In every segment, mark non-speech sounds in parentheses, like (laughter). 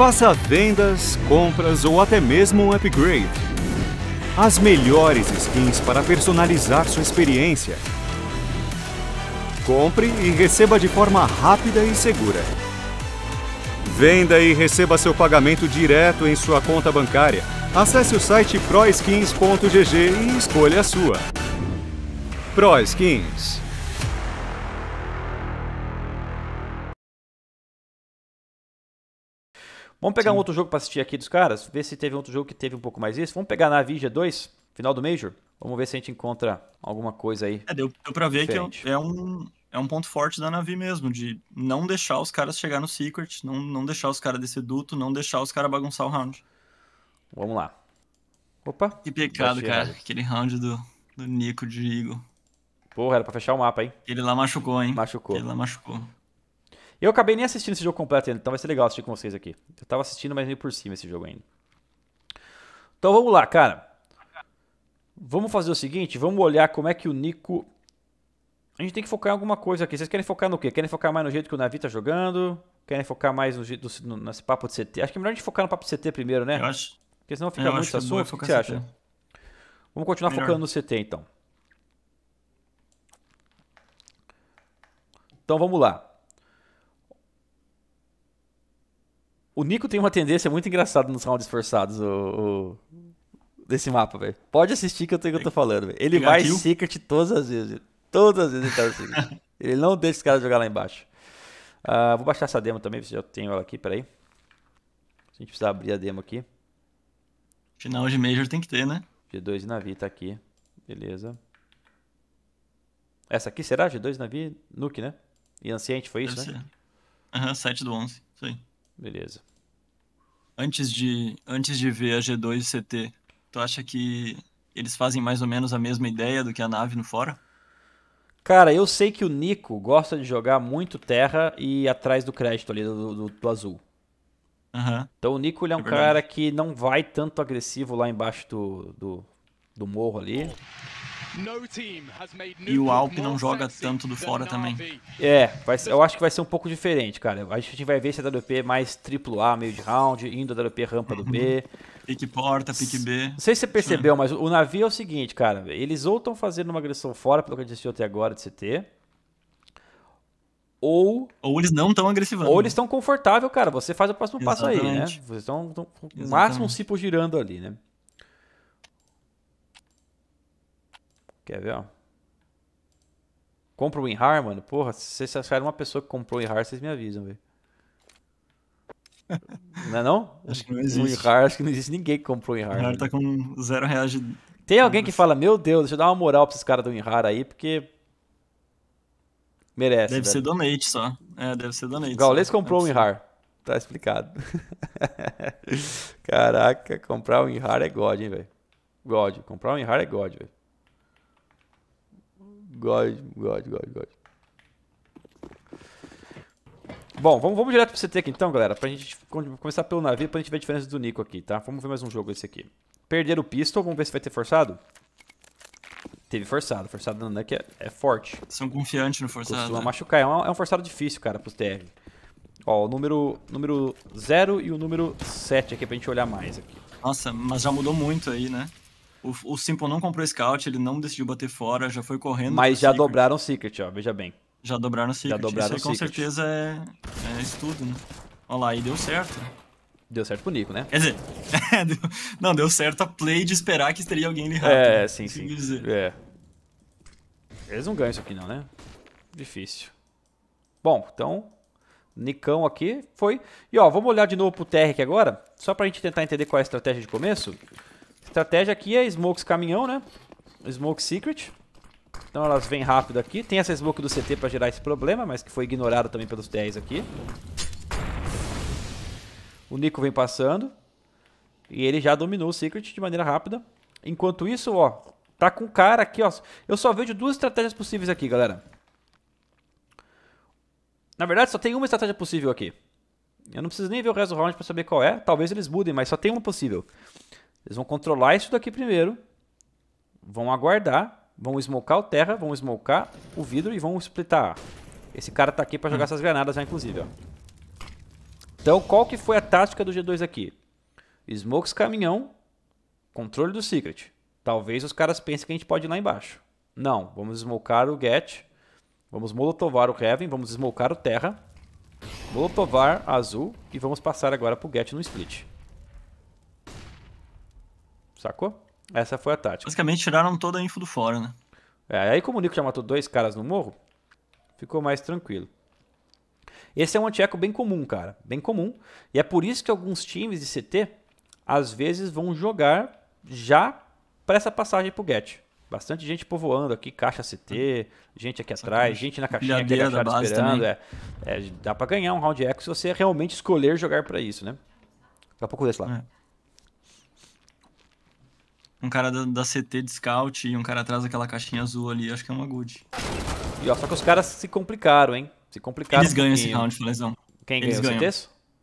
Faça vendas, compras ou até mesmo um upgrade. As melhores skins para personalizar sua experiência. Compre e receba de forma rápida e segura. Venda e receba seu pagamento direto em sua conta bancária. Acesse o site proskins.gg e escolha a sua. ProSkins Vamos pegar Sim. um outro jogo para assistir aqui dos caras, ver se teve outro jogo que teve um pouco mais isso. Vamos pegar na Vigia 2, final do Major. Vamos ver se a gente encontra alguma coisa aí. É, deu, deu pra ver é diferente. que é um, é um ponto forte da Navi mesmo, de não deixar os caras chegar no Secret, não, não deixar os caras desse duto, não deixar os caras bagunçar o round. Vamos lá. Opa. Que pecado, cara. Errado. Aquele round do, do Nico de Eagle. Porra, era pra fechar o mapa, hein? Ele lá machucou, hein? Machucou. Ele lá machucou. Eu acabei nem assistindo esse jogo completo ainda, então vai ser legal assistir com vocês aqui. Eu tava assistindo, mas meio por cima esse jogo ainda. Então vamos lá, cara. Vamos fazer o seguinte, vamos olhar como é que o Nico... A gente tem que focar em alguma coisa aqui. Vocês querem focar no quê? Querem focar mais no jeito que o Navi tá jogando? Querem focar mais no, jeito do, no, nesse papo de CT? Acho que é melhor a gente focar no papo de CT primeiro, né? Eu acho. Porque senão fica muito é assunto. O que, você acha? Vamos continuar melhor. focando no CT, então. Então vamos lá. O Nico tem uma tendência muito engraçada nos rounds forçados, o, o... desse mapa, velho. Pode assistir que eu tenho que eu tô falando, velho. Ele vai kill. secret todas as vezes, Todas as vezes ele tá no secret. (laughs) ele não deixa os caras jogar lá embaixo. Uh, vou baixar essa demo também, se eu tenho ela aqui, peraí. Se a gente precisar abrir a demo aqui. Final de Major tem que ter, né? G2 Navi tá aqui. Beleza. Essa aqui será G2 Navi Nuke, né? E Anciente foi isso, Deve né? Aham, uhum, 7 do 11. Isso aí. Beleza antes de, antes de ver a G2 e CT, tu acha que eles fazem mais ou menos a mesma ideia do que a nave no fora? Cara, eu sei que o Nico gosta de jogar muito terra e atrás do crédito ali do, do, do azul. Uhum. Então o Nico ele é, é um é cara que não vai tanto agressivo lá embaixo do, do, do morro ali. E o Alp não joga tanto do fora também. É, vai, eu acho que vai ser um pouco diferente, cara. A gente vai ver se a WP mais triplo A, meio de round, indo a WP rampa do B. (laughs) Pique porta, pique B. Não sei se você percebeu, mas o navio é o seguinte, cara. Eles ou estão fazendo uma agressão fora, pelo que a gente assistiu até agora de CT, ou. Ou eles não estão agressivando. Ou eles estão confortável, cara. Você faz o próximo Exatamente. passo aí, né? Vocês estão, estão o máximo um girando ali, né? Quer ver, ó? Compra o WinRAR, mano? Porra, se vocês acharem uma pessoa que comprou o WinRAR, vocês me avisam, velho. Não é não? Acho que não existe. WinRAR, acho que não existe ninguém que comprou o WinRAR. O WinRAR tá com zero reais de... Tem alguém que fala, meu Deus, deixa eu dar uma moral pra esses caras do WinRAR aí, porque... Merece, Deve velho. ser donate só. É, deve ser donate. Gaules comprou o WinRAR. Tá explicado. (laughs) Caraca, comprar o WinRAR é God, hein, velho. God. Comprar o WinRAR é God, velho. God, God, God, God. Bom, vamos, vamos direto pro CT aqui então, galera. Pra gente começar pelo navio, pra gente ver a diferença do Nico aqui, tá? Vamos ver mais um jogo esse aqui. Perder o pistol, vamos ver se vai ter forçado. Teve forçado. Forçado não é é, é forte. São confiantes no forçado. Costuma né? machucar. É um, é um forçado difícil, cara, pros TR. Ó, o número, número 0 e o número 7 aqui pra gente olhar mais aqui. Nossa, mas já mudou muito aí, né? O, o Simple não comprou Scout, ele não decidiu bater fora, já foi correndo. Mas já Secret. dobraram o Secret, ó, veja bem. Já dobraram o Secret. Já dobraram Isso aí, o com certeza é, é estudo, né? Olha lá, e deu certo. Deu certo pro Nico, né? Quer dizer, (laughs) é, não, deu certo a play de esperar que estaria alguém ali é, rápido. É, sim, sim. Dizer. É. Eles não ganham isso aqui não, né? Difícil. Bom, então, Nicão aqui foi. E ó, vamos olhar de novo pro TR aqui agora, só pra gente tentar entender qual é a estratégia de começo. Estratégia aqui é smokes caminhão, né? Smoke secret. Então elas vêm rápido aqui. Tem essa smoke do CT pra gerar esse problema, mas que foi ignorado também pelos 10 aqui. O Nico vem passando. E ele já dominou o Secret de maneira rápida. Enquanto isso, ó, tá com cara aqui, ó. Eu só vejo duas estratégias possíveis aqui, galera. Na verdade, só tem uma estratégia possível aqui. Eu não preciso nem ver o resto do round pra saber qual é. Talvez eles mudem, mas só tem uma possível. Eles vão controlar isso daqui primeiro, vão aguardar, vão smocar o terra, vão smocar o vidro e vão splitar. Esse cara tá aqui para jogar hum. essas granadas já, né, inclusive, ó. Então, qual que foi a tática do G2 aqui? Smokes caminhão, controle do secret. Talvez os caras pensem que a gente pode ir lá embaixo. Não, vamos smocar o get, vamos molotovar o heaven, vamos smocar o terra, molotovar azul e vamos passar agora pro get no split. Sacou? Essa foi a tática. Basicamente tiraram toda a info do fora, né? É, aí como o Nico já matou dois caras no morro, ficou mais tranquilo. Esse é um anti-eco bem comum, cara. Bem comum. E é por isso que alguns times de CT, às vezes, vão jogar já para essa passagem pro get. Bastante gente povoando aqui, caixa CT, gente aqui atrás, gente na caixinha que é esperando. É, é, dá para ganhar um round eco se você realmente escolher jogar para isso, né? Daqui a pouco desse lá. É. Um cara da, da, CT de scout e um cara atrás daquela caixinha azul ali, acho que é uma good. E ó, só que os caras se complicaram, hein? Se complicaram. Eles um ganham esse round, lesão Quem Eles ganha? Ganham.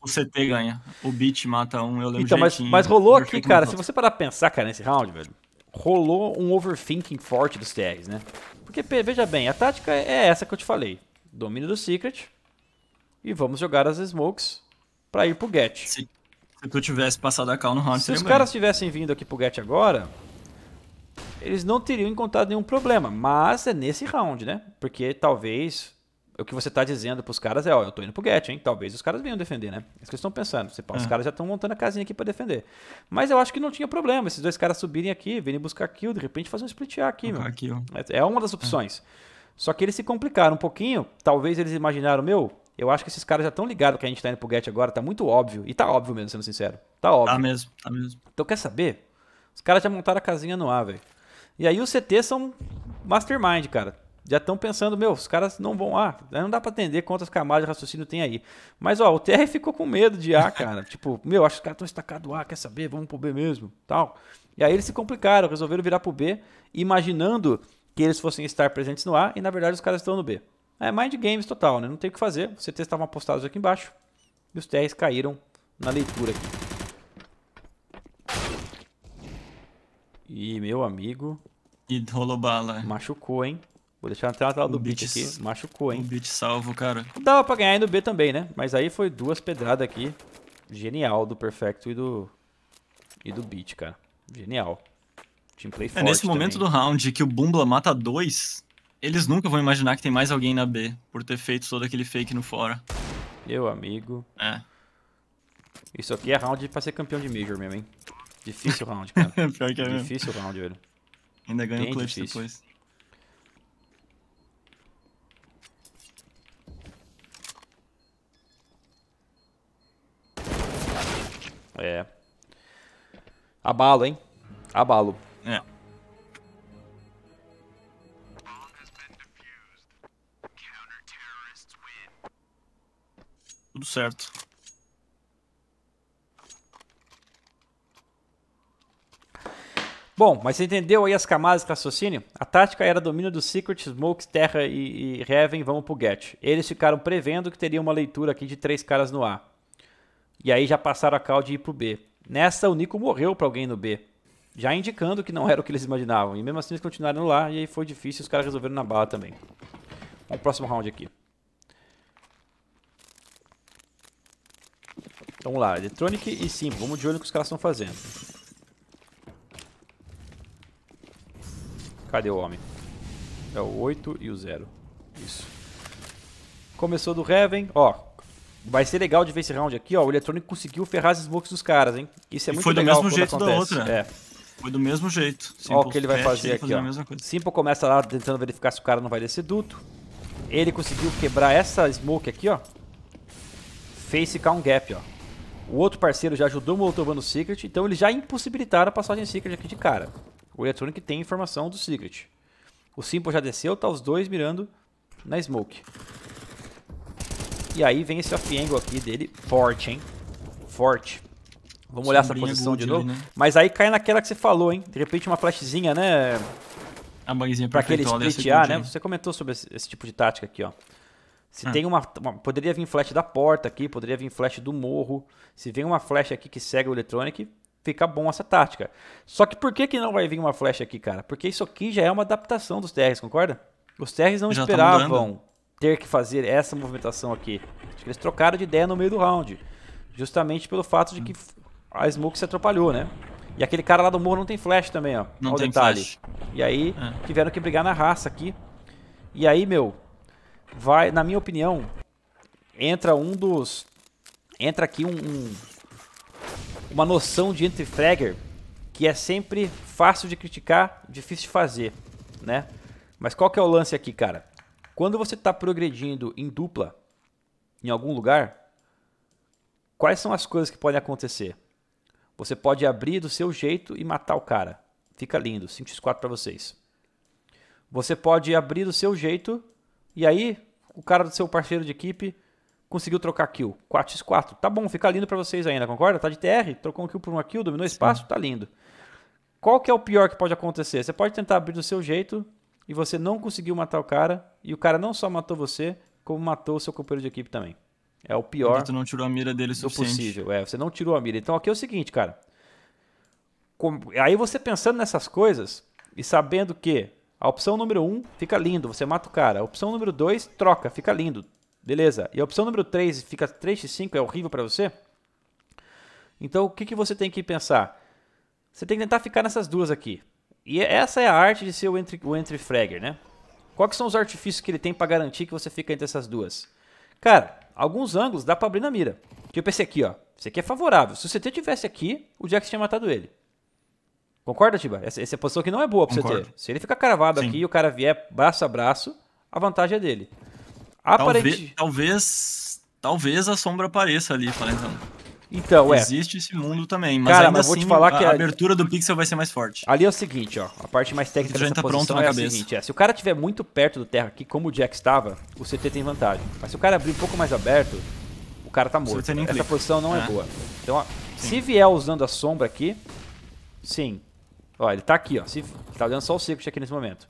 O CT ganha. O Beat mata um, eu levo Então, mas, mas rolou aqui, cara, se você parar pra pensar, cara, nesse round, velho, rolou um overthinking forte dos TRs, né? Porque, veja bem, a tática é essa que eu te falei. Domínio do Secret e vamos jogar as smokes pra ir pro get. Se, se tu tivesse passado a cal no round, Se os caras tivessem vindo aqui pro Get agora, eles não teriam encontrado nenhum problema. Mas é nesse round, né? Porque talvez o que você tá dizendo pros caras é, ó, eu tô indo pro get, hein? Talvez os caras venham defender, né? É isso que eles estão pensando. Você, pô, é. Os caras já estão montando a casinha aqui para defender. Mas eu acho que não tinha problema. Esses dois caras subirem aqui, virem buscar kill, de repente fazer um split A aqui, meu. Kill. É, é uma das opções. É. Só que eles se complicaram um pouquinho. Talvez eles imaginaram, meu, eu acho que esses caras já estão ligados que a gente tá indo pro Get agora, tá muito óbvio. E tá óbvio mesmo, sendo sincero. Tá, tá óbvio. Tá mesmo, tá mesmo. Então quer saber? Os caras já montaram a casinha no ar, velho. E aí os CT são mastermind, cara. Já estão pensando, meu, os caras não vão A. Ah, não dá para entender quantas camadas de raciocínio tem aí. Mas, ó, o TR ficou com medo de A, cara. (laughs) tipo, meu, acho que os caras estão estacados A, ah, quer saber? Vamos pro B mesmo, tal. E aí eles se complicaram, resolveram virar pro B, imaginando que eles fossem estar presentes no A, e na verdade os caras estão no B. É mind games total, né? Não tem o que fazer. Os CTs estavam apostados aqui embaixo. E os TRs caíram na leitura aqui. E meu amigo... E rolou bala. Machucou, hein? Vou deixar até na tela do beat aqui. Machucou, hein? O beat salvo, cara. Dava pra ganhar aí no B também, né? Mas aí foi duas pedradas aqui. Genial do Perfecto e do... E do beat, cara. Genial. Teamplay forte É nesse momento também. do round que o Bumbla mata dois eles nunca vão imaginar que tem mais alguém na B, por ter feito todo aquele fake no fora. Meu amigo. É. Isso aqui é round pra ser campeão de Major mesmo, hein? Difícil round, cara. (laughs) Pior que é mesmo. Difícil round, velho. Ainda ganha o clutch difícil. depois. É. Abalo, hein? Abalo. É. Tudo certo. Bom, mas você entendeu aí as camadas de raciocínio? A tática era domínio do Secret, Smokes, Terra e, e Heaven, vamos pro Get. Eles ficaram prevendo que teria uma leitura aqui de três caras no A. E aí já passaram a cal de ir pro B. Nessa, o Nico morreu para alguém no B. Já indicando que não era o que eles imaginavam. E mesmo assim eles continuaram lá e aí foi difícil os caras resolveram na bala também. Vamos pro próximo round aqui. Então vamos lá, Electronic e Simple, vamos de olho no que os caras estão fazendo. Cadê o homem? É o 8 e o 0. Isso. Começou do Heaven, ó. Vai ser legal de ver esse round aqui, ó. O Electronic conseguiu ferrar as smokes dos caras, hein? Isso é e muito legal foi do mesmo jeito da outra. É. Foi do mesmo jeito. Olha o que ele vai fazer aqui, ó. Simple começa lá tentando verificar se o cara não vai descer duto. Ele conseguiu quebrar essa smoke aqui, ó. Face count um gap, ó. O outro parceiro já ajudou o o Secret, então eles já impossibilitaram a passagem Secret aqui de cara. O Electronic tem informação do Secret. O Simple já desceu, tá os dois mirando na Smoke. E aí vem esse off-angle aqui dele, forte, hein? Forte. Vamos olhar Sombrinha essa posição de novo. Né? Mas aí cai naquela que você falou, hein? De repente uma flashzinha, né? A bangzinha pra aquele split né? Você comentou sobre esse, esse tipo de tática aqui, ó. Se ah. tem uma, uma, Poderia vir flash da porta aqui, poderia vir flash do morro. Se vem uma flash aqui que segue o Electronic, fica bom essa tática. Só que por que, que não vai vir uma flash aqui, cara? Porque isso aqui já é uma adaptação dos TRs, concorda? Os TRs não já tá esperavam tá ter que fazer essa movimentação aqui. Acho que eles trocaram de ideia no meio do round. Justamente pelo fato de que hum. a Smoke se atrapalhou, né? E aquele cara lá do morro não tem flash também, ó. Não tem detalhe. flash. E aí é. tiveram que brigar na raça aqui. E aí, meu, vai, na minha opinião, entra um dos, entra aqui um, um uma noção de anti-fragger que é sempre fácil de criticar, difícil de fazer, né? Mas qual que é o lance aqui, cara? Quando você está progredindo em dupla em algum lugar, quais são as coisas que podem acontecer? Você pode abrir do seu jeito e matar o cara. Fica lindo, 5x4 para vocês. Você pode abrir do seu jeito e aí, o cara do seu parceiro de equipe conseguiu trocar kill. 4x4. Tá bom, fica lindo para vocês ainda, concorda? Tá de TR, trocou um kill por uma kill, dominou espaço, tá lindo. Qual que é o pior que pode acontecer? Você pode tentar abrir do seu jeito e você não conseguiu matar o cara, e o cara não só matou você, como matou o seu companheiro de equipe também. É o pior. Você não tirou a mira dele o suficiente. possível. É, você não tirou a mira. Então aqui é o seguinte, cara. Aí você pensando nessas coisas e sabendo que a opção número 1 um, fica lindo, você mata o cara. A opção número 2, troca, fica lindo. Beleza. E a opção número 3 fica 3x5, é horrível para você? Então o que, que você tem que pensar? Você tem que tentar ficar nessas duas aqui. E essa é a arte de ser o entry, o entry fragger, né? Quais são os artifícios que ele tem para garantir que você fica entre essas duas? Cara, alguns ângulos dá para abrir na mira. Tipo esse aqui, ó. Esse aqui é favorável. Se o CT tivesse aqui, o Jax tinha matado ele. Concorda, Tiba? Essa, essa, é posição que não é boa pra Concordo. você ter. Se ele ficar cravado Sim. aqui e o cara vier braço a braço, a vantagem é dele. Aparente... Talvez, talvez, talvez a sombra apareça ali, falando. Então, então, é. Existe esse mundo também, mas Cara, ainda mas vou assim, te falar a, que a abertura do pixel vai ser mais forte. Ali é o seguinte, ó, a parte mais técnica dessa tá posição é cabeça. a seguinte, é, se o cara estiver muito perto do terra aqui, como o Jack estava, o CT tem vantagem. Mas se o cara abrir um pouco mais aberto, o cara tá morto. Essa clica. posição não é. é boa. Então, ó, se vier usando a sombra aqui, sim, Ó, ele tá aqui, ó. Se, tá olhando só o Secret aqui nesse momento.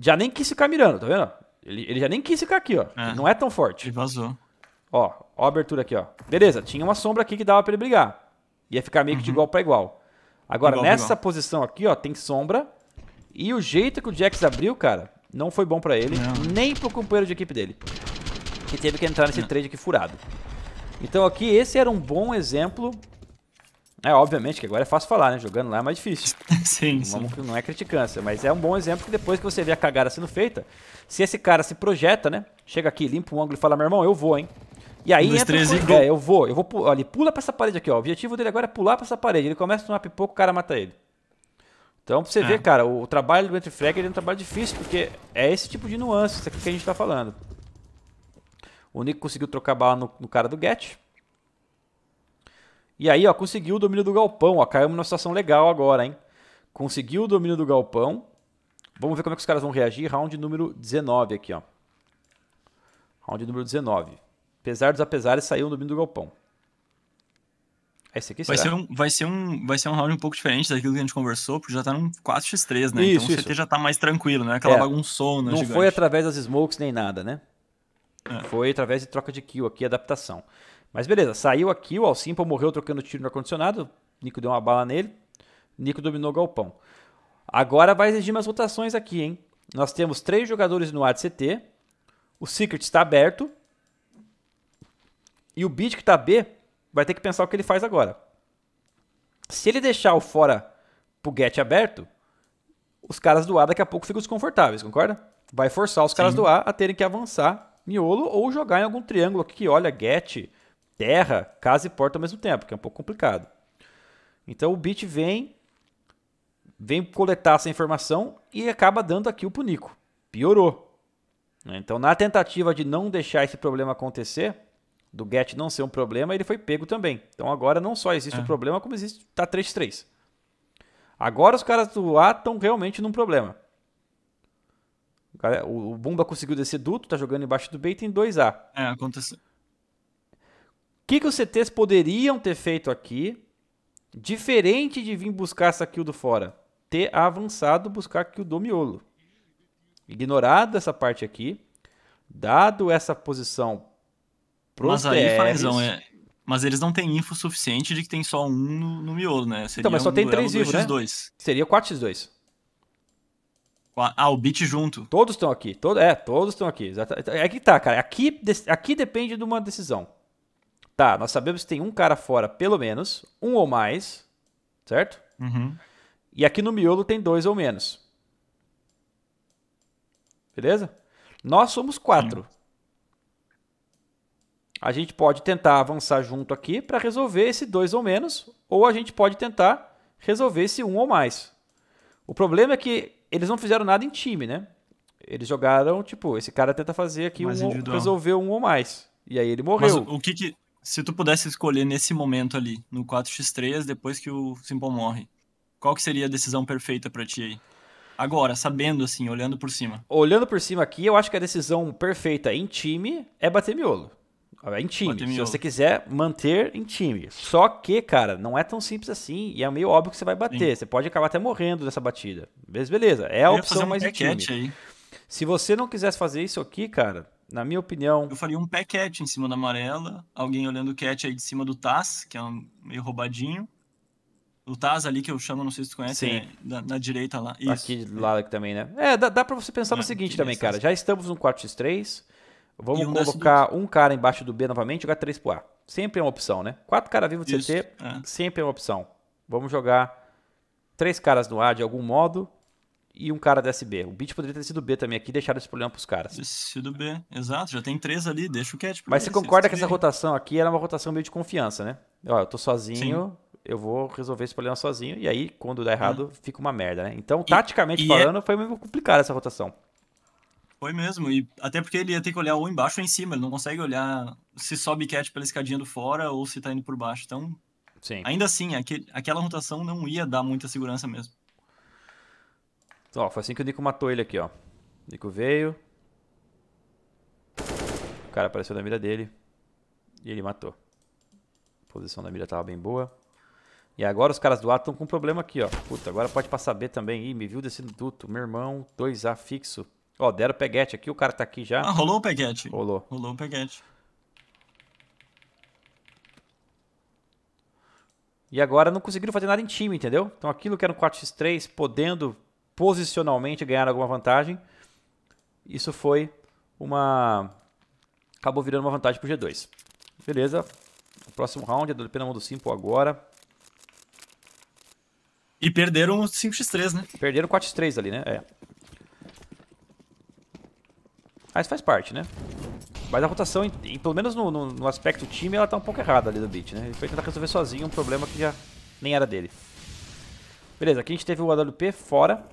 Já nem quis ficar mirando, tá vendo? Ele, ele já nem quis ficar aqui, ó. É. Não é tão forte. Ele vazou. Ó, ó a abertura aqui, ó. Beleza, tinha uma sombra aqui que dava para ele brigar. Ia ficar meio que de uhum. igual para igual. Agora, igual nessa igual. posição aqui, ó, tem sombra. E o jeito que o Jax abriu, cara, não foi bom para ele, não. nem pro companheiro de equipe dele. Que teve que entrar nesse não. trade aqui furado. Então aqui, esse era um bom exemplo é, obviamente que agora é fácil falar, né? Jogando lá é mais difícil. (laughs) sim, Vamos, sim. Não é criticância, mas é um bom exemplo que depois que você vê a cagada sendo feita, se esse cara se projeta, né? Chega aqui, limpa um ângulo e fala, meu irmão, eu vou, hein? E aí um, entra... Três, e é, eu vou, eu vou... Olha, ele pula pra essa parede aqui, ó. O objetivo dele agora é pular pra essa parede. Ele começa a tomar pipoco, o cara mata ele. Então, pra você é. ver, cara, o, o trabalho do Antifrag é um trabalho difícil, porque é esse tipo de nuance que a gente tá falando. O Nico conseguiu trocar bala no, no cara do Get. E aí, ó, conseguiu o domínio do galpão, ó, caiu numa situação legal agora, hein? Conseguiu o domínio do galpão. Vamos ver como é que os caras vão reagir. Round número 19 aqui, ó. Round número 19. Apesar dos apesares, saiu o domínio do galpão. É esse aqui vai ser, um, vai, ser um, vai ser um round um pouco diferente daquilo que a gente conversou, porque já tá num 4x3, né? Então isso, então o CT já tá mais tranquilo, né? Aquela é, bagunçona Não gigante. foi através das smokes nem nada, né? É. Foi através de troca de kill aqui, adaptação. Mas beleza, saiu aqui, o Alcimpo morreu trocando tiro no ar-condicionado, Nico deu uma bala nele, Nico dominou o galpão. Agora vai exigir umas rotações aqui, hein? Nós temos três jogadores no ADCT, o Secret está aberto, e o Bid que está B vai ter que pensar o que ele faz agora. Se ele deixar o fora pro get aberto, os caras do A daqui a pouco ficam desconfortáveis, concorda? Vai forçar os caras Sim. do A a terem que avançar miolo ou jogar em algum triângulo aqui, olha, get, terra, casa e porta ao mesmo tempo, que é um pouco complicado. Então o Bit vem vem coletar essa informação e acaba dando aquilo pro Nico. Piorou. Então, na tentativa de não deixar esse problema acontecer, do get não ser um problema, ele foi pego também. Então agora não só existe é. o é. um problema, como existe tá 3-3. Agora os caras do A estão realmente num problema. O, Bumba conseguiu descer duto, tá jogando embaixo do B e tem 2A. É, aconteceu que, que os CTs poderiam ter feito aqui, diferente de vir buscar essa kill do fora? Ter avançado buscar a kill do miolo. Ignorado essa parte aqui, dado essa posição pros Mas aí, TRs, é... Mas eles não têm info suficiente de que tem só um no, no miolo, né? Seria então, mas só um tem três vivos, né? Seria 4x2. Ah, o beat junto. Todos estão aqui. Todo, é, todos estão aqui. É que tá, cara. Aqui, aqui depende de uma decisão. Tá, nós sabemos que tem um cara fora, pelo menos, um ou mais, certo? Uhum. E aqui no miolo tem dois ou menos. Beleza? Nós somos quatro. Sim. A gente pode tentar avançar junto aqui para resolver esse dois ou menos, ou a gente pode tentar resolver esse um ou mais. O problema é que eles não fizeram nada em time, né? Eles jogaram, tipo, esse cara tenta fazer aqui um, resolver um ou mais. E aí ele morreu. Mas o que, que se tu pudesse escolher nesse momento ali, no 4x3, depois que o Simple morre, qual que seria a decisão perfeita para ti aí? Agora, sabendo assim, olhando por cima. Olhando por cima aqui, eu acho que a decisão perfeita em time é bater miolo. Em time, bater se miolo. você quiser manter em time. Só que, cara, não é tão simples assim e é meio óbvio que você vai bater. Sim. Você pode acabar até morrendo dessa batida. Beleza, beleza. É a opção mais em time. Aí. Se você não quisesse fazer isso aqui, cara, na minha opinião. Eu faria um pé cat em cima da amarela, alguém olhando o cat aí de cima do Taz, que é um meio roubadinho. O Taz ali que eu chamo, não sei se você conhece, Sim. É na direita lá. Isso. Aqui do lado aqui também, né? É, dá, dá pra você pensar no seguinte também, cara. Já estamos no 4x3. Vamos um colocar do... um cara embaixo do B novamente e jogar 3 pro A. Sempre é uma opção, né? Quatro caras vivos no CT, é. sempre é uma opção. Vamos jogar três caras no A de algum modo e um cara da SB. O Beat poderia ter sido B também aqui e deixado esse problema pros caras. Sido B, exato. Já tem três ali, deixa o Cat. Mas você concorda que essa rotação aqui era uma rotação meio de confiança, né? Ó, eu tô sozinho, Sim. eu vou resolver esse problema sozinho, e aí, quando dá errado, hum. fica uma merda, né? Então, taticamente e, é falando, é... foi meio complicado essa rotação. Foi mesmo, e até porque ele ia ter que olhar ou embaixo ou em cima, ele não consegue olhar se sobe Cat pela escadinha do fora ou se tá indo por baixo. Então, Sim. ainda assim, aquele, aquela rotação não ia dar muita segurança mesmo. Então, ó, foi assim que o Nico matou ele aqui, ó. Nico veio. O cara apareceu na mira dele. E ele matou. A posição da mira tava bem boa. E agora os caras do A estão com um problema aqui, ó. Puta, agora pode passar B também. Ih, me viu descendo duto. Meu irmão, 2A fixo. Ó, deram peguete aqui, o cara tá aqui já. Ah, rolou o peguete. Rolou. Rolou o peguete. E agora não conseguiram fazer nada em time, entendeu? Então aquilo que era um 4x3, podendo posicionalmente ganharam alguma vantagem. Isso foi uma. Acabou virando uma vantagem pro G2. Beleza. O próximo round, a WP na mão do Simple agora. E perderam 5x3, né? Perderam 4x3 ali, né? É. Mas faz parte, né? Mas a rotação, pelo menos no, no, no, aspecto time, ela tá um pouco errada ali do Beat, né? Ele foi tentar resolver sozinho um problema que já nem era dele. Beleza, aqui a gente teve o AWP fora.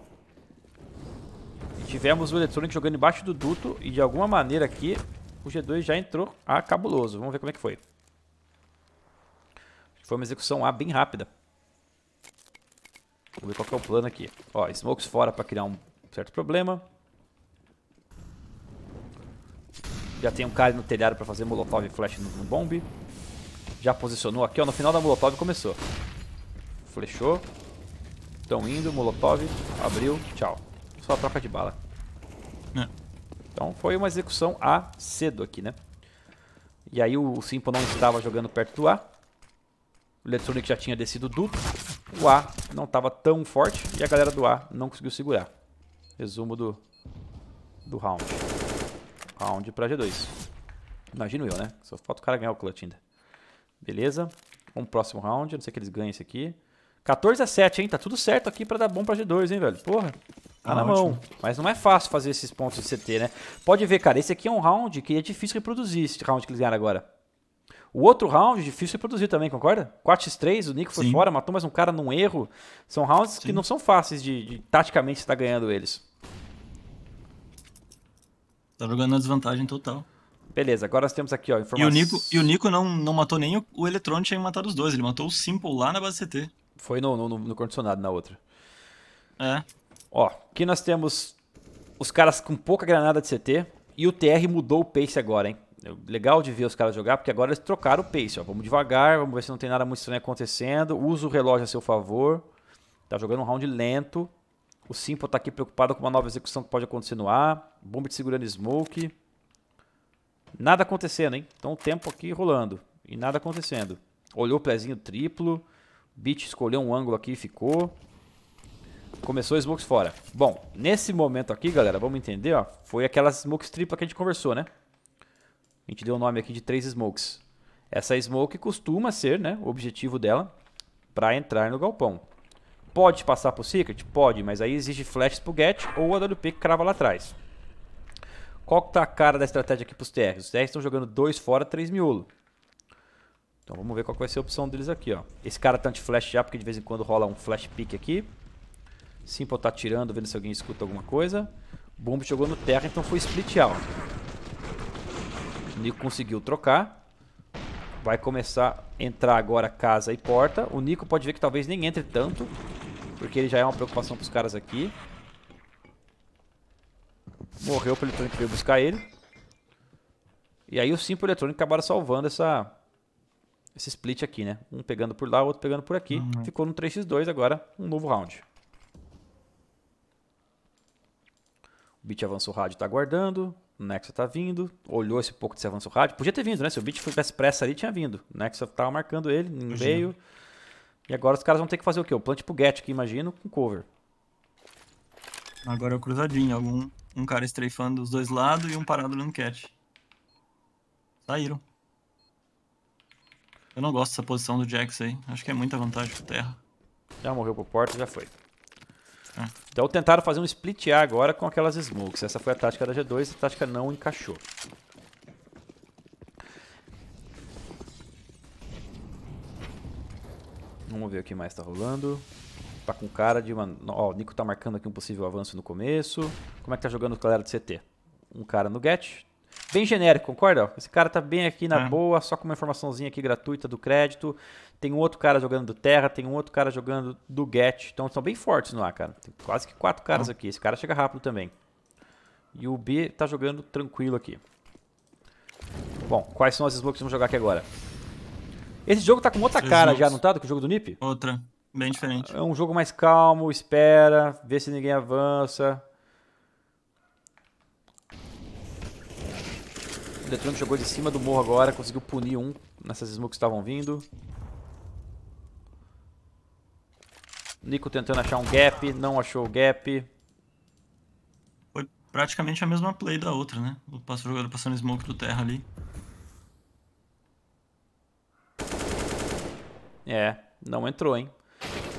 Tivemos o Electronic jogando embaixo do duto e de alguma maneira aqui o G2 já entrou a cabuloso. Vamos ver como é que foi. Foi uma execução A bem rápida. Vamos ver qual é o plano aqui. Ó, smokes fora para criar um certo problema. Já tem um cara no telhado para fazer molotov e flash no, no bomb. Já posicionou aqui, ó, no final da molotov começou. Flechou. Estão indo, molotov, abriu, tchau só troca de bala. É. Então foi uma execução a cedo aqui, né? E aí o Simple não estava jogando perto do A. O Electronic já tinha descido duplo. O A não estava tão forte e a galera do A não conseguiu segurar. Resumo do, do round. Round pra G2. Imagino eu, né? Só falta o cara ganhar o clutch ainda. Beleza. Vamos pro próximo round. Não sei que eles ganhem esse aqui. 14 a 7, hein? Tá tudo certo aqui pra dar bom pra G2, hein, velho? Porra. Tá na ah, mão. Mas não é fácil fazer esses pontos de CT, né? Pode ver, cara, esse aqui é um round que é difícil reproduzir, esse round que eles ganharam agora. O outro round, é difícil reproduzir também, concorda? 4x3, o Nico foi Sim. fora, matou mais um cara num erro. São rounds Sim. que não são fáceis de, de taticamente estar tá ganhando eles. Tá jogando na desvantagem total. Beleza, agora nós temos aqui, ó, informações. E o Nico, e o Nico não, não matou nem o, o Electron, tinha matado os dois. Ele matou o Simple lá na base CT. Foi no, no, no condicionado, na outra. É. Ó, aqui nós temos os caras com pouca granada de CT e o TR mudou o pace agora, hein? Legal de ver os caras jogar, porque agora eles trocaram o pace, ó. Vamos devagar, vamos ver se não tem nada muito estranho acontecendo. Usa o relógio a seu favor. Tá jogando um round lento. O Simple tá aqui preocupado com uma nova execução que pode acontecer no ar. Bomba de segurando smoke. Nada acontecendo, hein? Então o tempo aqui rolando. E nada acontecendo. Olhou o pezinho triplo. Beat escolheu um ângulo aqui e ficou. Começou smokes fora. Bom, nesse momento aqui, galera, vamos entender, ó. Foi aquelas smokes tripla que a gente conversou, né? A gente deu o nome aqui de três smokes. Essa smoke costuma ser, né, o objetivo dela para entrar no galpão. Pode passar pro Secret? Pode, mas aí exige flash pro get ou AWP que crava lá atrás. Qual que tá a cara da estratégia aqui pros TR? Os TR estão jogando dois fora, três miolo. Então vamos ver qual vai ser a opção deles aqui, ó. Esse cara tá anti-flash já, porque de vez em quando rola um flash pick aqui. Simple tá atirando, vendo se alguém escuta alguma coisa. Bombo chegou no terra, então foi split out. Nico conseguiu trocar. Vai começar a entrar agora casa e porta. O Nico pode ver que talvez nem entre tanto. Porque ele já é uma preocupação para os caras aqui. Morreu pro eletrônico veio buscar ele. E aí o Simple eletrônico acabaram salvando essa, esse split aqui, né? Um pegando por lá, o outro pegando por aqui. Uhum. Ficou no 3x2 agora, um novo round. O bit avanço rádio está aguardando. O Nexa está vindo. Olhou esse pouco desse avanço rádio. Podia ter vindo, né? Se o bit tivesse pressa ali, tinha vindo. O Nexa estava marcando ele, no meio. E agora os caras vão ter que fazer o quê? O plant pro get aqui, imagino, com cover. Agora é o cruzadinho. Algum, um cara strafando dos dois lados e um parado olhando cat. Saíram. Eu não gosto dessa posição do Jax aí. Acho que é muita vantagem pro Terra. Já morreu pro porta, já foi. Hum. Então tentaram fazer um split A agora com aquelas smokes. Essa foi a tática da G2 a tática não encaixou. Vamos ver o que mais tá rolando. Tá com cara de uma... Ó, o Nico tá marcando aqui um possível avanço no começo. Como é que tá jogando o galera do CT? Um cara no get. Bem genérico, concorda? Esse cara tá bem aqui na é. boa, só com uma informaçãozinha aqui gratuita do crédito tem um outro cara jogando do Terra, tem um outro cara jogando do Get. Então são bem fortes no A, cara. Tem quase que quatro caras ah. aqui. Esse cara chega rápido também. E o B tá jogando tranquilo aqui. Bom, quais são as smokes que vamos jogar aqui agora? Esse jogo tá com outra Três cara já, não tá? Do que o jogo do Nip? Outra. Bem diferente. É um jogo mais calmo, espera, vê se ninguém avança. O Eletrônico jogou de cima do morro agora, conseguiu punir um nessas smokes que estavam vindo. Nico tentando achar um gap, não achou o gap. Foi praticamente a mesma play da outra, né? O jogador passando smoke do terra ali. É, não entrou, hein?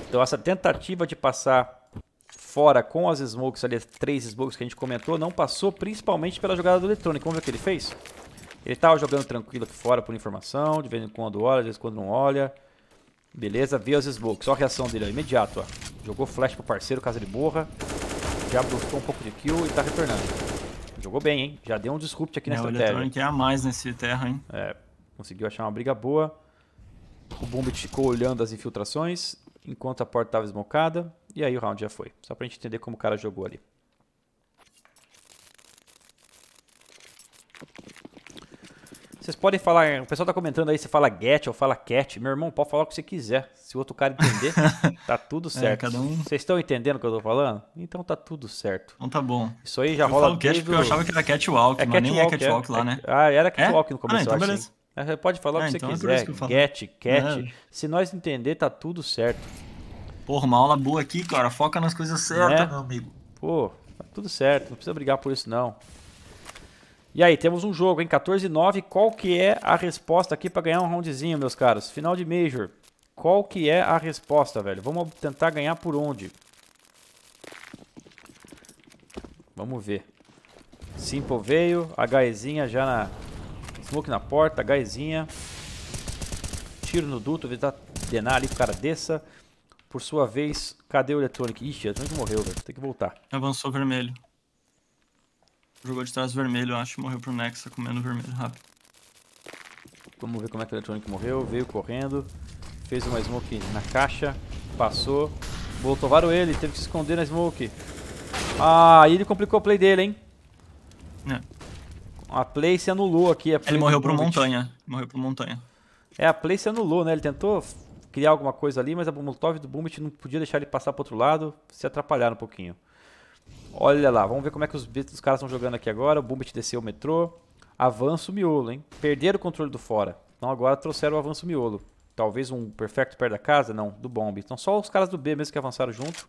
Então essa tentativa de passar fora com as smokes ali, as três smokes que a gente comentou, não passou principalmente pela jogada do eletrônico. Vamos ver o que ele fez? Ele estava jogando tranquilo aqui fora por informação, de vez em quando olha, de vez em quando não olha. Beleza, viu os smokes. Olha a reação dele, ó, imediato. Ó. Jogou flash pro parceiro, casa de morra. Já buscou um pouco de kill e tá retornando. Jogou bem, hein? Já deu um disrupt aqui é, na estratégia. O Electronic é a mais nesse terra, hein? É, conseguiu achar uma briga boa. O Bombit ficou olhando as infiltrações enquanto a porta tava esmocada. E aí o round já foi. Só pra gente entender como o cara jogou ali. Vocês podem falar, o pessoal tá comentando aí se fala get ou fala cat. Meu irmão, pode falar o que você quiser. Se o outro cara entender, (laughs) tá tudo é, certo. É, um... Vocês estão entendendo o que eu tô falando? Então tá tudo certo. Então tá bom. Isso aí já eu rola. Eu falo cat desde... porque eu achava que era catwalk, é mas é nem é catwalk é. lá, né? Ah, era é? catwalk é? no ah, começo, ah, então beleza. Assim. Pode falar o ah, que então você quiser. Que get, cat. Se nós entender, tá tudo certo. Porra, uma aula boa aqui, cara. Foca nas coisas certas, né? meu amigo. Pô, tá tudo certo. Não precisa brigar por isso, não. E aí, temos um jogo, hein? 14 9. Qual que é a resposta aqui para ganhar um roundzinho, meus caros? Final de Major. Qual que é a resposta, velho? Vamos tentar ganhar por onde? Vamos ver. Simple veio. HEzinha já na... Smoke na porta. HEzinha. Tiro no duto. tentar denar ali pro cara desça. Por sua vez, cadê o Electronic? Ixi, o Electronic morreu, velho. Tem que voltar. Avançou vermelho. Jogou de trás vermelho, acho, morreu pro Nexa comendo vermelho rápido. Vamos ver como é que o Electronic morreu, veio correndo, fez uma smoke na caixa, passou, voltovaram ele, teve que se esconder na smoke. Ah, e ele complicou a play dele, hein? É. A play se anulou aqui. ele morreu pro montanha. Morreu pro montanha. É, a play se anulou, né? Ele tentou criar alguma coisa ali, mas a Molotov do Bumbit não podia deixar ele passar pro outro lado, se atrapalhar um pouquinho. Olha lá, vamos ver como é que os caras estão jogando aqui agora. O Bumbit desceu o metrô. Avanço miolo, hein? Perderam o controle do fora. Então agora trouxeram o avanço miolo. Talvez um perfecto perto da casa? Não, do bomb. Então só os caras do B mesmo que avançaram junto.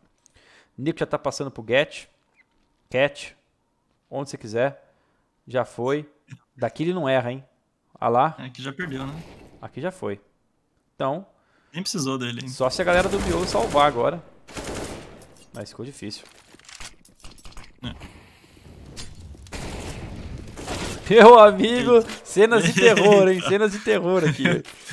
Nico já tá passando pro Get. Cat. Onde você quiser. Já foi. Daqui ele não erra, hein? Ah lá. É, aqui já perdeu, né? Aqui já foi. Então. Nem precisou dele, hein? Só se a galera do miolo salvar agora. Mas ficou difícil. Meu amigo, cenas de terror, hein? Cenas de terror aqui.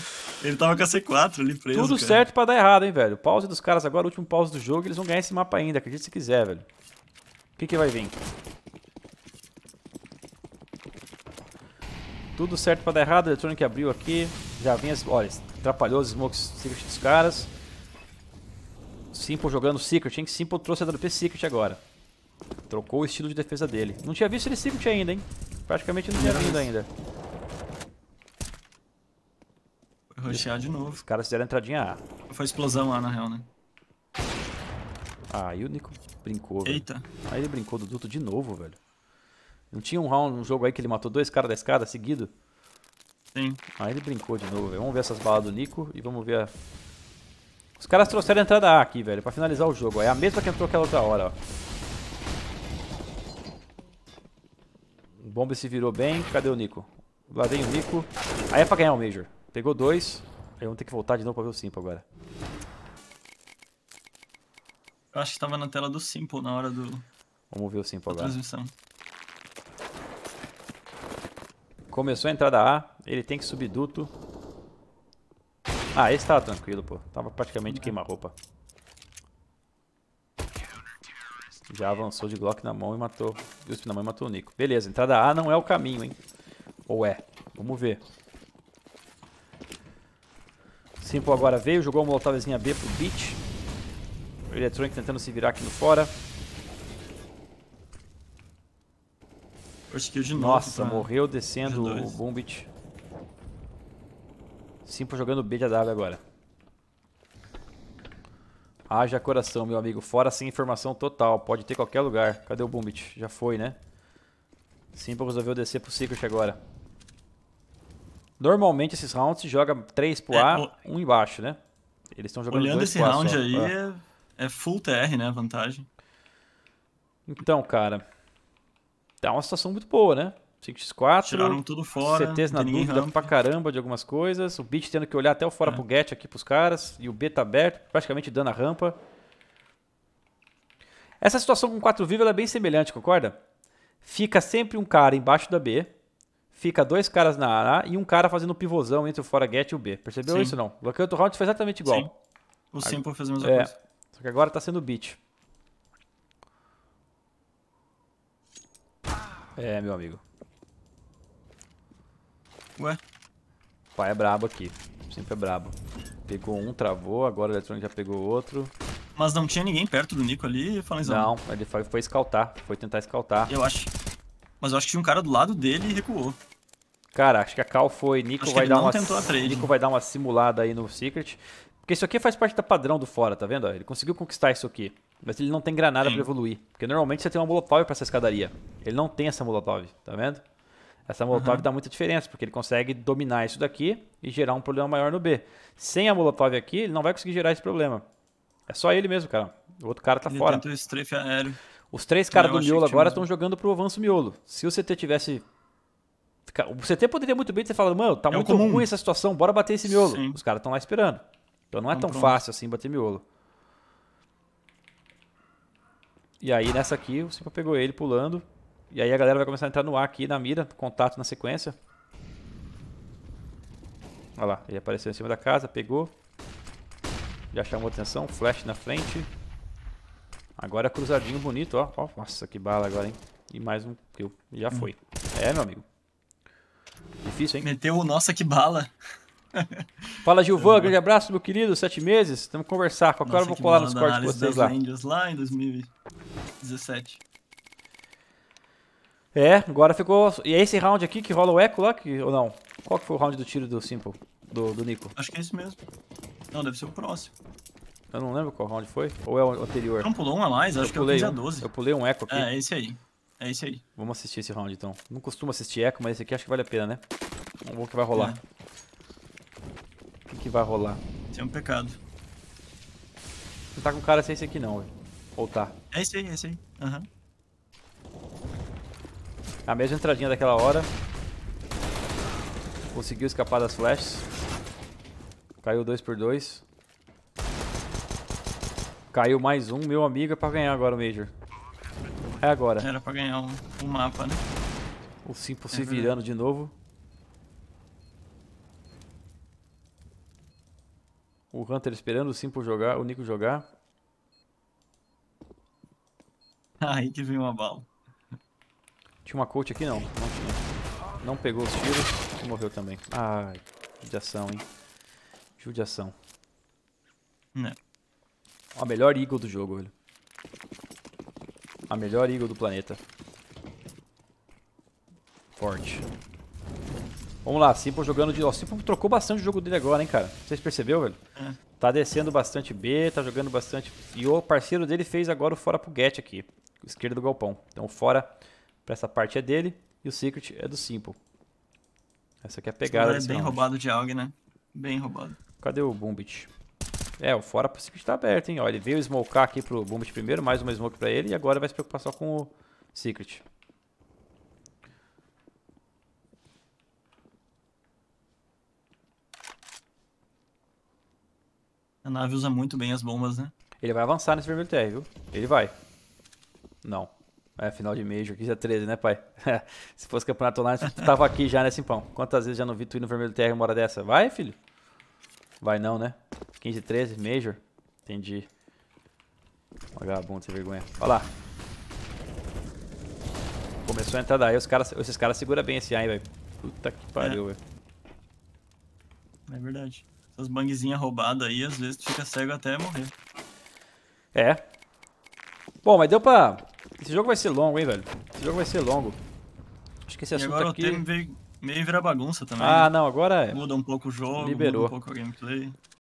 (laughs) Ele tava com a C4 ali preso. Tudo cara. certo pra dar errado, hein, velho. Pause dos caras agora, último pause do jogo. Eles vão ganhar esse mapa ainda, acredite se quiser, velho. O que, que vai vir? Tudo certo pra dar errado. O Electronic abriu aqui. Já vem as. Olha, atrapalhou os smokes secret dos caras. Simple jogando Secret, hein? Simple trouxe a WP Secret agora. Trocou o estilo de defesa dele. Não tinha visto ele Secret ainda, hein? Praticamente não tinha vindo ainda. Foi rochear de novo. Os caras fizeram a entradinha A. Foi explosão A na real, né? Ah, e o Nico brincou, velho. Eita. Aí ele brincou do duto de novo, velho. Não tinha um round, um jogo aí que ele matou dois caras da escada seguido? Sim. Aí ele brincou de novo, velho. Vamos ver essas balas do Nico e vamos ver a... Os caras trouxeram a entrada A aqui, velho, pra finalizar o jogo. É a mesma que entrou aquela outra hora, ó. Bomba se virou bem. Cadê o Nico? Lá vem o Nico. Aí é pra ganhar o Major. Pegou dois. Aí vamos ter que voltar de novo pra ver o Simple agora. Eu acho que tava na tela do Simple na hora do... Vamos ver o Simple agora. transmissão. Começou a entrada A. Ele tem que subir duto. Ah, esse tava tranquilo, pô. Tava praticamente queima-roupa. Já avançou de Glock na mão e matou. Gusp na mão e matou o Nico. Beleza, entrada A não é o caminho, hein? Ou é? Vamos ver. Simple agora veio, jogou uma molotovzinha B pro beat. O Electronic tentando se virar aqui no fora. Acho que de novo. Nossa, tá? morreu descendo de o Bombit. Simple jogando B de AW agora. Haja coração, meu amigo. Fora sem informação total. Pode ter qualquer lugar. Cadê o Bumbit? Já foi, né? Simple resolveu descer pro Secret agora. Normalmente esses rounds se joga 3 pro é, A, 1 um embaixo, né? Eles estão jogando Olhando esse round só, aí, pra... É. é, é full TR, né? Vantagem. Então, cara. Tá uma situação muito boa, né? 5x4. Tiraram tudo fora. CTs na dúvida rampa. pra caramba de algumas coisas. O Beat tendo que olhar até o fora é. pro get aqui pros caras. E o B tá aberto, praticamente dando a rampa. Essa situação com 4 vivo é bem semelhante, concorda? Fica sempre um cara embaixo da B. Fica dois caras na A e um cara fazendo pivôzão entre o fora get e o B. Percebeu Sim. isso não? O Lockout Round foi exatamente igual. Sim. O Simple fez a mesma é. coisa. Só que agora tá sendo beat. É, meu amigo. Ué? O pai é brabo aqui. Sempre é brabo. Pegou um, travou, agora o eletrônico já pegou outro. Mas não tinha ninguém perto do Nico ali, Falanzão? Não, ele foi, foi escaltar. Foi tentar escaltar. Eu acho. Mas eu acho que tinha um cara do lado dele e recuou. Cara, acho que a Cal foi. Nico acho vai dar uma. Nico vai dar uma simulada aí no Secret. Porque isso aqui faz parte da padrão do fora, tá vendo? Ele conseguiu conquistar isso aqui. Mas ele não tem granada Sim. pra evoluir. Porque normalmente você tem uma molotov pra essa escadaria. Ele não tem essa molotov, tá vendo? Essa Molotov uhum. dá muita diferença, porque ele consegue dominar isso daqui e gerar um problema maior no B. Sem a Molotov aqui, ele não vai conseguir gerar esse problema. É só ele mesmo, cara. O outro cara tá ele fora. Tentou aéreo. Os três caras do miolo agora estão jogando pro avanço miolo. Se o CT tivesse. O CT poderia muito bem ter falado, mano, tá é muito comum. ruim essa situação, bora bater esse miolo. Sim. Os caras estão lá esperando. Então não é então, tão pronto. fácil assim bater miolo. E aí nessa aqui, o Simpa pegou ele pulando. E aí a galera vai começar a entrar no ar aqui na mira, contato na sequência. Olha lá, ele apareceu em cima da casa, pegou. Já chamou atenção, flash na frente. Agora cruzadinho bonito, ó. ó. Nossa, que bala agora, hein? E mais um que eu já hum. foi. É, meu amigo. Difícil, hein? Meteu o nossa, que bala. (laughs) Fala, Gilvan. Uhum. Grande abraço, meu querido. Sete meses. estamos conversar. Qualquer hora eu vou colar nos cortes com vocês lá. lá em 2017. É, agora ficou... E é esse round aqui que rola o eco lá? Que... Ou não? Qual que foi o round do tiro do Simple? Do, do Nico? Acho que é esse mesmo. Não, deve ser o próximo. Eu não lembro qual round foi. Ou é o anterior? Não pulou um mais, acho que é o 12. eu pulei um eco aqui. É, é esse aí. É esse aí. Vamos assistir esse round então. Não costumo assistir eco, mas esse aqui acho que vale a pena, né? Vamos ver o que vai rolar. É. O que, que vai rolar? Isso é um pecado. Não tá com cara sem esse aqui não, velho. Ou tá? É esse aí, é esse aí. Aham. Uhum. A mesma entradinha daquela hora. Conseguiu escapar das flechas. Caiu 2 por 2 Caiu mais um, meu amigo, é pra ganhar agora o Major. É agora. Era pra ganhar o um, um mapa, né? O Simple é se verdade. virando de novo. O Hunter esperando o Simple jogar, o Nico jogar. (laughs) Aí que vem uma bala. Tinha uma coach aqui? Não, não tinha. Não pegou os tiros e morreu também. Ai, judiação, hein? Judiação. Não. Né. A melhor Eagle do jogo, velho. A melhor Eagle do planeta. Forte. Vamos lá, Simple jogando de... Ó, Simple trocou bastante o jogo dele agora, hein, cara. Vocês percebeu, velho? É. Tá descendo bastante B, tá jogando bastante... E o parceiro dele fez agora o fora pro get aqui. Esquerda do galpão. Então fora para essa parte é dele e o secret é do Simple. Essa aqui é a pegada. é bem roubado de alguém né? Bem roubado. Cadê o Boombit? É, o fora pro Secret tá aberto, hein? Ó, ele veio smokear aqui pro boombit primeiro, mais uma smoke pra ele, e agora vai se preocupar só com o Secret. A nave usa muito bem as bombas, né? Ele vai avançar nesse vermelho TR, viu? Ele vai. Não. É, final de Major, 15 a 13, né, pai? (laughs) Se fosse campeonato online, tu tava aqui já, né, Simpão? Quantas vezes já não vi tu ir no Vermelho TR uma hora dessa? Vai, filho? Vai não, né? 15, 13, Major. Entendi. Vagabundo, sem vergonha. Olha lá. Começou a entrar daí, os caras, esses caras segura bem esse A, velho. Puta que pariu, é. velho. É verdade. Essas bangzinhas roubadas aí, às vezes tu fica cego até morrer. É. Bom, mas deu pra esse jogo vai ser longo, hein, velho? Esse jogo vai ser longo. Acho que esse assunto e agora aqui... o termo veio meio virar bagunça também. Ah, né? não, agora é. Muda um pouco o jogo, Liberou. muda um pouco a gameplay.